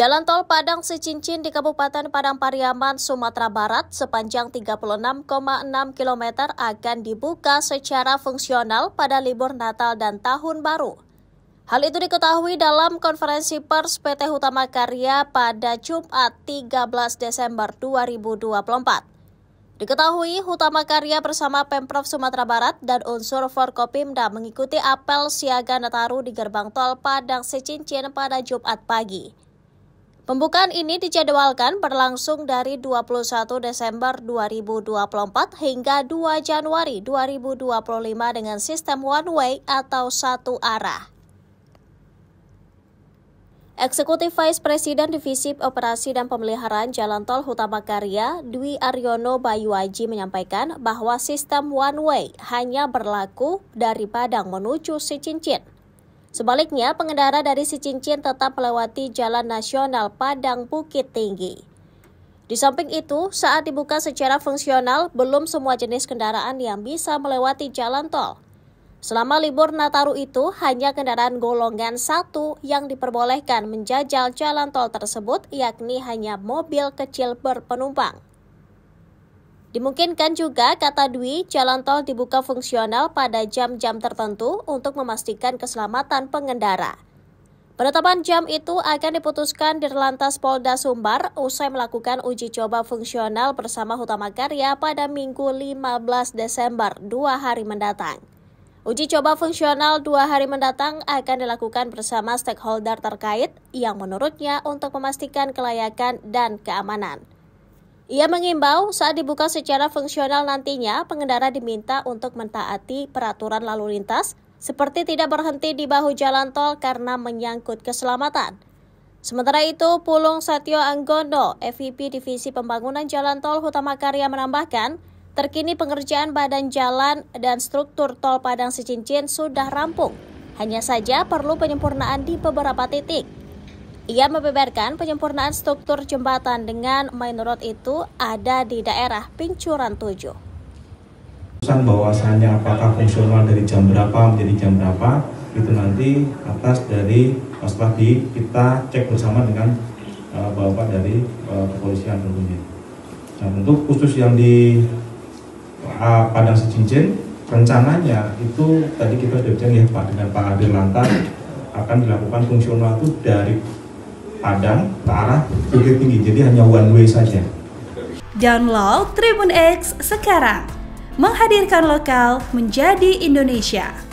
Jalan tol Padang Secincin di Kabupaten Padang Pariaman, Sumatera Barat sepanjang 36,6 km akan dibuka secara fungsional pada libur Natal dan Tahun Baru. Hal itu diketahui dalam konferensi pers PT Hutama Karya pada Jumat 13 Desember 2024. Diketahui Hutama Karya bersama Pemprov Sumatera Barat dan unsur Forkopimda mengikuti apel siaga Nataru di gerbang tol Padang Secincin pada Jumat pagi. Pembukaan ini dijadwalkan berlangsung dari 21 Desember 2024 hingga 2 Januari 2025 dengan sistem one way atau satu arah. Eksekutif Vice Presiden Divisi Operasi dan Pemeliharaan Jalan Tol Hutama Karya, Dwi Aryono Bayuaji menyampaikan bahwa sistem one way hanya berlaku dari Padang menuju Sicincin. Sebaliknya, pengendara dari Sicincin tetap melewati Jalan Nasional Padang Bukit Tinggi. Di samping itu, saat dibuka secara fungsional, belum semua jenis kendaraan yang bisa melewati jalan tol. Selama libur Nataru itu, hanya kendaraan golongan satu yang diperbolehkan menjajal jalan tol tersebut, yakni hanya mobil kecil berpenumpang. Dimungkinkan juga, kata Dwi, jalan tol dibuka fungsional pada jam-jam tertentu untuk memastikan keselamatan pengendara. Penetapan jam itu akan diputuskan di Lantas Polda Sumbar usai melakukan uji coba fungsional bersama Hutama Karya pada Minggu 15 Desember, dua hari mendatang. Uji coba fungsional dua hari mendatang akan dilakukan bersama stakeholder terkait yang menurutnya untuk memastikan kelayakan dan keamanan. Ia mengimbau saat dibuka secara fungsional nantinya, pengendara diminta untuk mentaati peraturan lalu lintas, seperti tidak berhenti di bahu jalan tol karena menyangkut keselamatan. Sementara itu, Pulung Satyo Anggondo, FVP Divisi Pembangunan Jalan Tol Utama Karya menambahkan, terkini pengerjaan badan jalan dan struktur tol Padang Secincin sudah rampung. Hanya saja perlu penyempurnaan di beberapa titik. Ia membeberkan penyempurnaan struktur jembatan dengan main road itu ada di daerah Pincuran 7. Pesan bahwasannya apakah fungsional dari jam berapa menjadi jam berapa itu nanti atas dari setelah di kita cek bersama dengan uh, bapak dari uh, kepolisian tentunya. Nah untuk khusus yang di uh, Padang Sejincin rencananya itu tadi kita sudah bicara ya Pak dengan Pak Adir Lantar akan dilakukan fungsional itu dari Padang ke arah Bukit Tinggi. Jadi hanya one way saja. Download Tribun X sekarang. Menghadirkan lokal menjadi Indonesia.